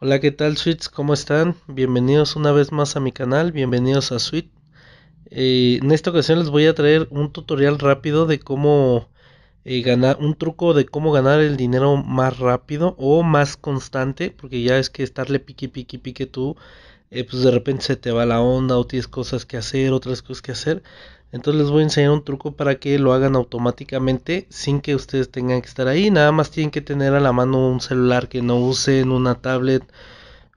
Hola, ¿qué tal, sweets, ¿Cómo están? Bienvenidos una vez más a mi canal, bienvenidos a Sweet. Eh, en esta ocasión les voy a traer un tutorial rápido de cómo eh, ganar, un truco de cómo ganar el dinero más rápido o más constante, porque ya es que estarle pique, pique, pique tú, eh, pues de repente se te va la onda o tienes cosas que hacer, otras cosas que hacer. Entonces les voy a enseñar un truco para que lo hagan automáticamente sin que ustedes tengan que estar ahí. Nada más tienen que tener a la mano un celular que no usen, una tablet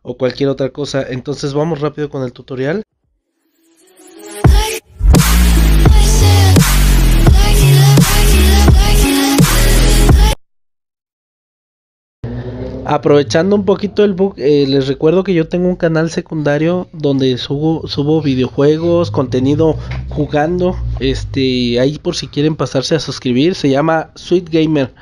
o cualquier otra cosa. Entonces vamos rápido con el tutorial. Aprovechando un poquito el book, eh, les recuerdo que yo tengo un canal secundario donde subo, subo videojuegos, contenido jugando. Este, ahí por si quieren pasarse a suscribir, se llama Sweet Gamer.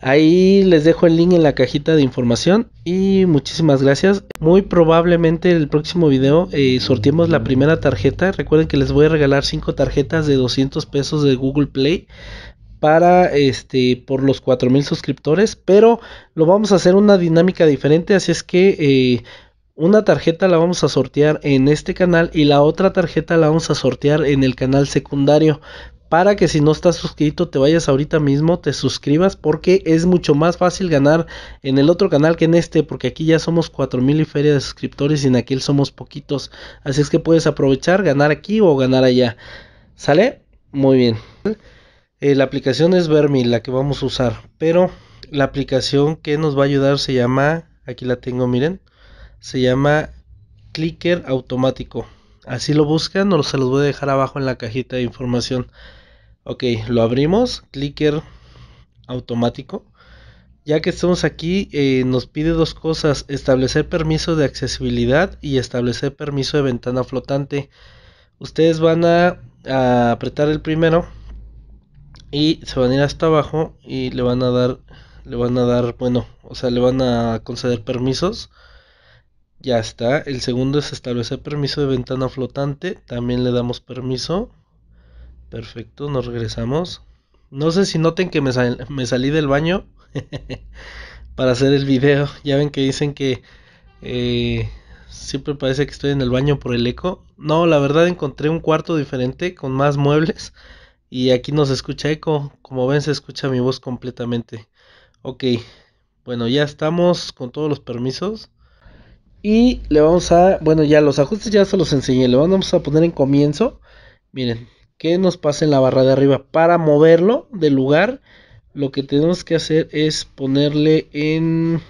Ahí les dejo el link en la cajita de información y muchísimas gracias. Muy probablemente el próximo video eh, la primera tarjeta. Recuerden que les voy a regalar 5 tarjetas de 200 pesos de Google Play para este por los 4000 suscriptores, pero lo vamos a hacer una dinámica diferente, así es que eh, una tarjeta la vamos a sortear en este canal y la otra tarjeta la vamos a sortear en el canal secundario para que si no estás suscrito te vayas ahorita mismo, te suscribas porque es mucho más fácil ganar en el otro canal que en este, porque aquí ya somos 4000 y feria de suscriptores y en aquel somos poquitos, así es que puedes aprovechar, ganar aquí o ganar allá. ¿Sale? Muy bien. Eh, la aplicación es Vermi, la que vamos a usar, pero la aplicación que nos va a ayudar se llama, aquí la tengo, miren, se llama Clicker Automático. Así lo buscan, o se los voy a dejar abajo en la cajita de información. Ok, lo abrimos, Clicker Automático. Ya que estamos aquí, eh, nos pide dos cosas, establecer permiso de accesibilidad y establecer permiso de ventana flotante. Ustedes van a apretar el primero y se van a ir hasta abajo y le van a dar le van a dar bueno o sea le van a conceder permisos ya está el segundo es establecer permiso de ventana flotante también le damos permiso perfecto nos regresamos no sé si noten que me, salí del baño para hacer el video ya ven que dicen que eh, siempre parece que estoy en el baño por el eco no la verdad encontré un cuarto diferente con más muebles y aquí nos escucha eco. Como ven, se escucha mi voz completamente. Ok, bueno, ya estamos con todos los permisos. Y le vamos a, bueno, ya los ajustes ya se los enseñé. Le vamos a poner en comienzo. Miren, que nos pasa en la barra de arriba. Para moverlo del lugar, lo que tenemos que hacer es ponerle en...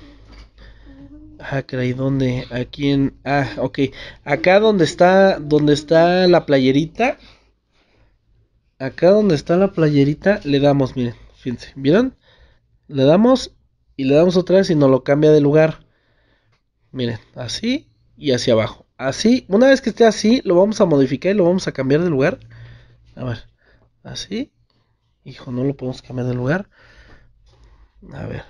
Ah, caray, ¿dónde? Aquí en... Ah, ok. Acá donde está, donde está la playerita, acá donde está la playerita le damos, miren, fíjense, ¿vieron? Le damos y le damos otra vez y nos lo cambia de lugar. Miren, así y hacia abajo. Así, una vez que esté así, lo vamos a modificar y lo vamos a cambiar de lugar. A ver, así. Hijo, no lo podemos cambiar de lugar. A ver.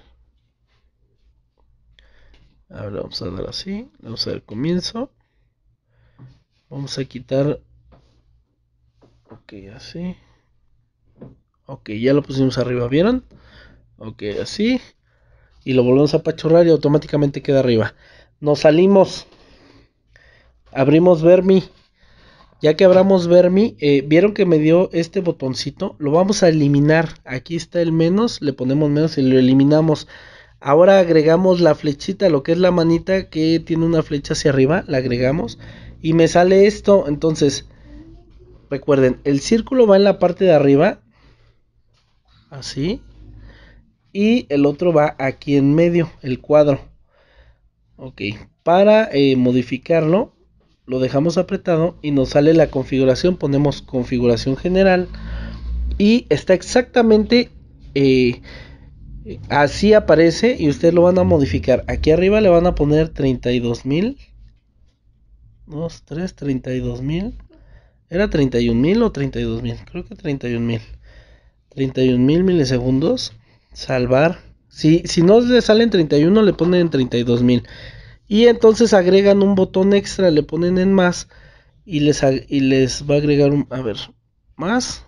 A ver, vamos a dar así. Vamos a dar comienzo. Vamos a quitar Ok, así. Ok, ya lo pusimos arriba, ¿vieron? Ok, así. Y lo volvemos a apachurrar y automáticamente queda arriba. Nos salimos. Abrimos Vermi. Ya que abramos Vermi, eh, vieron que me dio este botoncito. Lo vamos a eliminar. Aquí está el menos. Le ponemos menos y lo eliminamos. Ahora agregamos la flechita, lo que es la manita que tiene una flecha hacia arriba. La agregamos. Y me sale esto. Entonces, Recuerden, el círculo va en la parte de arriba. Así. Y el otro va aquí en medio, el cuadro. Ok. Para eh, modificarlo, lo dejamos apretado y nos sale la configuración. Ponemos configuración general. Y está exactamente... Eh, así aparece y ustedes lo van a modificar. Aquí arriba le van a poner 32.000. 2, 3, mil era 31 mil o 32 mil. Creo que 31 mil. 31 mil milisegundos. Salvar. Si, si no le salen 31, le ponen en 32 mil. Y entonces agregan un botón extra, le ponen en más. Y les, y les va a agregar un. A ver, más.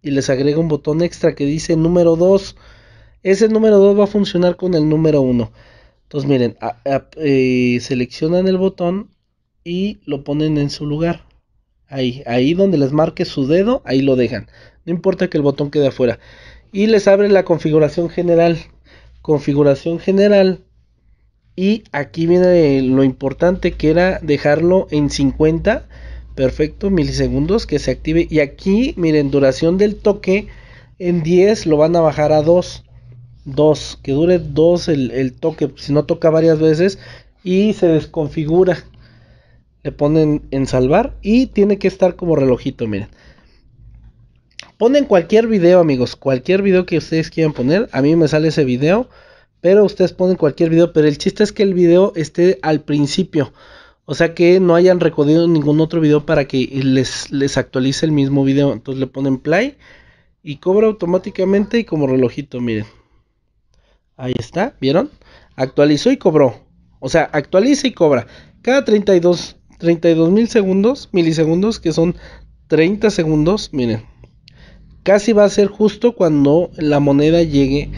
Y les agrega un botón extra que dice número 2. Ese número 2 va a funcionar con el número 1. Entonces, miren, eh, seleccionan el botón y lo ponen en su lugar. Ahí, ahí donde les marque su dedo, ahí lo dejan. No importa que el botón quede afuera. Y les abre la configuración general. Configuración general. Y aquí viene lo importante que era dejarlo en 50. Perfecto, milisegundos que se active. Y aquí, miren, duración del toque en 10 lo van a bajar a 2. 2, que dure 2 el, el toque. Si no toca varias veces y se desconfigura le ponen en salvar y tiene que estar como relojito, miren. Ponen cualquier video, amigos, cualquier video que ustedes quieran poner, a mí me sale ese video, pero ustedes ponen cualquier video, pero el chiste es que el video esté al principio. O sea que no hayan recorrido ningún otro video para que les, les actualice el mismo video. Entonces le ponen play y cobra automáticamente y como relojito, miren. Ahí está, ¿vieron? Actualizó y cobró. O sea, actualiza y cobra. Cada 32 32 mil segundos, milisegundos, que son 30 segundos, miren. Casi va a ser justo cuando la moneda llegue,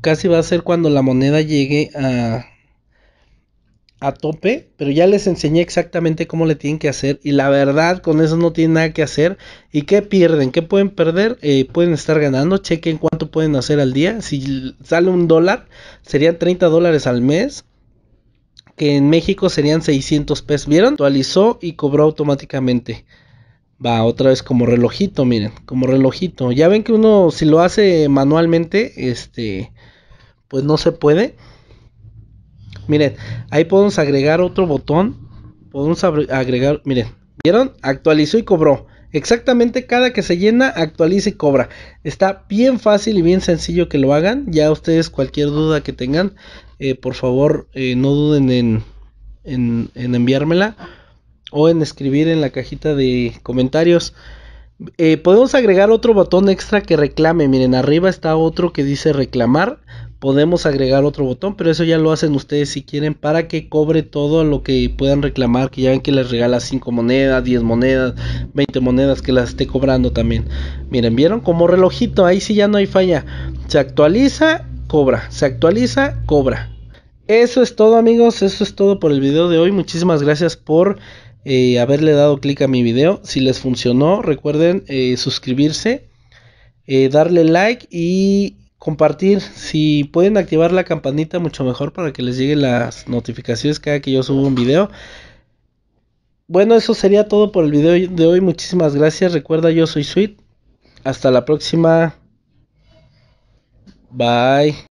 casi va a ser cuando la moneda llegue a, a tope, pero ya les enseñé exactamente cómo le tienen que hacer y la verdad con eso no tienen nada que hacer y qué pierden, qué pueden perder, eh, pueden estar ganando, chequen cuánto pueden hacer al día, si sale un dólar serían 30 dólares al mes que en México serían 600 pesos. ¿Vieron? Actualizó y cobró automáticamente. Va, otra vez como relojito, miren, como relojito. Ya ven que uno si lo hace manualmente, este, pues no se puede. Miren, ahí podemos agregar otro botón. Podemos agregar, miren, ¿vieron? Actualizó y cobró. Exactamente cada que se llena, actualiza y cobra. Está bien fácil y bien sencillo que lo hagan. Ya ustedes cualquier duda que tengan, eh, por favor eh, no duden en, en, en, enviármela o en escribir en la cajita de comentarios. Eh, podemos agregar otro botón extra que reclame. Miren, arriba está otro que dice reclamar podemos agregar otro botón, pero eso ya lo hacen ustedes si quieren para que cobre todo lo que puedan reclamar, que ya ven que les regala 5 monedas, 10 monedas, 20 monedas que las esté cobrando también. Miren, vieron como relojito, ahí sí ya no hay falla. Se actualiza, cobra, se actualiza, cobra. Eso es todo amigos, eso es todo por el video de hoy. Muchísimas gracias por eh, haberle dado clic a mi video. Si les funcionó, recuerden eh, suscribirse, eh, darle like y compartir. Si pueden activar la campanita, mucho mejor para que les lleguen las notificaciones cada que yo subo un video. Bueno, eso sería todo por el video de hoy. Muchísimas gracias. Recuerda, yo soy Sweet. Hasta la próxima. Bye.